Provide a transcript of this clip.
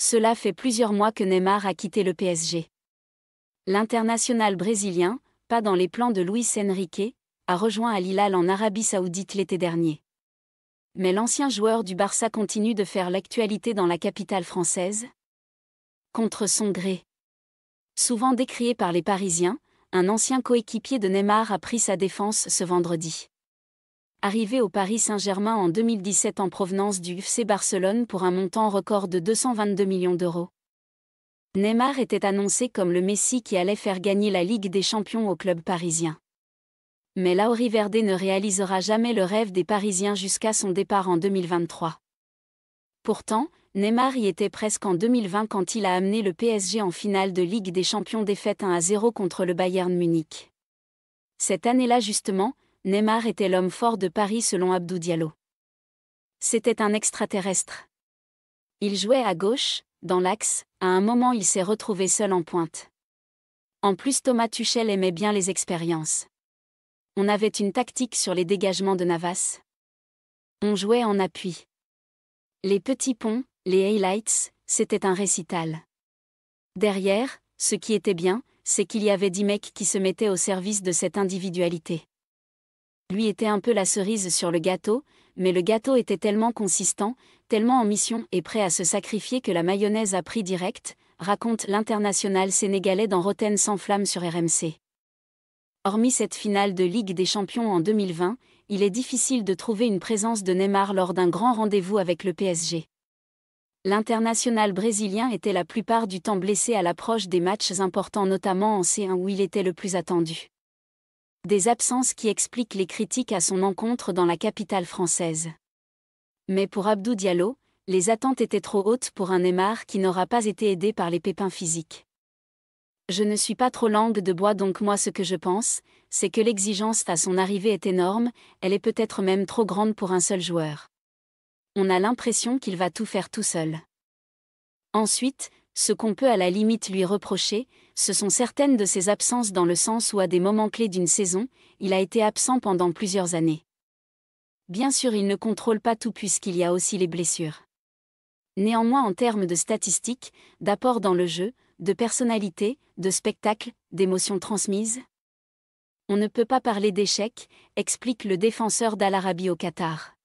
Cela fait plusieurs mois que Neymar a quitté le PSG. L'international brésilien, pas dans les plans de Luis Enrique, a rejoint Al en Arabie saoudite l'été dernier. Mais l'ancien joueur du Barça continue de faire l'actualité dans la capitale française. Contre son gré. Souvent décrié par les Parisiens, un ancien coéquipier de Neymar a pris sa défense ce vendredi arrivé au Paris Saint-Germain en 2017 en provenance du FC Barcelone pour un montant record de 222 millions d'euros. Neymar était annoncé comme le Messi qui allait faire gagner la Ligue des Champions au club parisien. Mais Lauri Verde ne réalisera jamais le rêve des Parisiens jusqu'à son départ en 2023. Pourtant, Neymar y était presque en 2020 quand il a amené le PSG en finale de Ligue des Champions défaite 1 à 0 contre le Bayern Munich. Cette année-là justement, Neymar était l'homme fort de Paris selon Abdou Diallo. C'était un extraterrestre. Il jouait à gauche, dans l'axe, à un moment il s'est retrouvé seul en pointe. En plus Thomas Tuchel aimait bien les expériences. On avait une tactique sur les dégagements de Navas. On jouait en appui. Les petits ponts, les highlights, c'était un récital. Derrière, ce qui était bien, c'est qu'il y avait dix mecs qui se mettaient au service de cette individualité lui était un peu la cerise sur le gâteau, mais le gâteau était tellement consistant, tellement en mission et prêt à se sacrifier que la mayonnaise a pris direct, raconte l'international sénégalais dans Rotten sans flamme sur RMC. Hormis cette finale de Ligue des Champions en 2020, il est difficile de trouver une présence de Neymar lors d'un grand rendez-vous avec le PSG. L'international brésilien était la plupart du temps blessé à l'approche des matchs importants notamment en C1 où il était le plus attendu des absences qui expliquent les critiques à son encontre dans la capitale française. Mais pour Abdou Diallo, les attentes étaient trop hautes pour un Neymar qui n'aura pas été aidé par les pépins physiques. Je ne suis pas trop langue de bois donc moi ce que je pense, c'est que l'exigence à son arrivée est énorme, elle est peut-être même trop grande pour un seul joueur. On a l'impression qu'il va tout faire tout seul. Ensuite, ce qu'on peut à la limite lui reprocher, ce sont certaines de ses absences dans le sens où à des moments clés d'une saison, il a été absent pendant plusieurs années. Bien sûr, il ne contrôle pas tout puisqu'il y a aussi les blessures. Néanmoins, en termes de statistiques, d'apport dans le jeu, de personnalité, de spectacle, d'émotions transmises, on ne peut pas parler d'échec, explique le défenseur d'Al-Arabi au Qatar.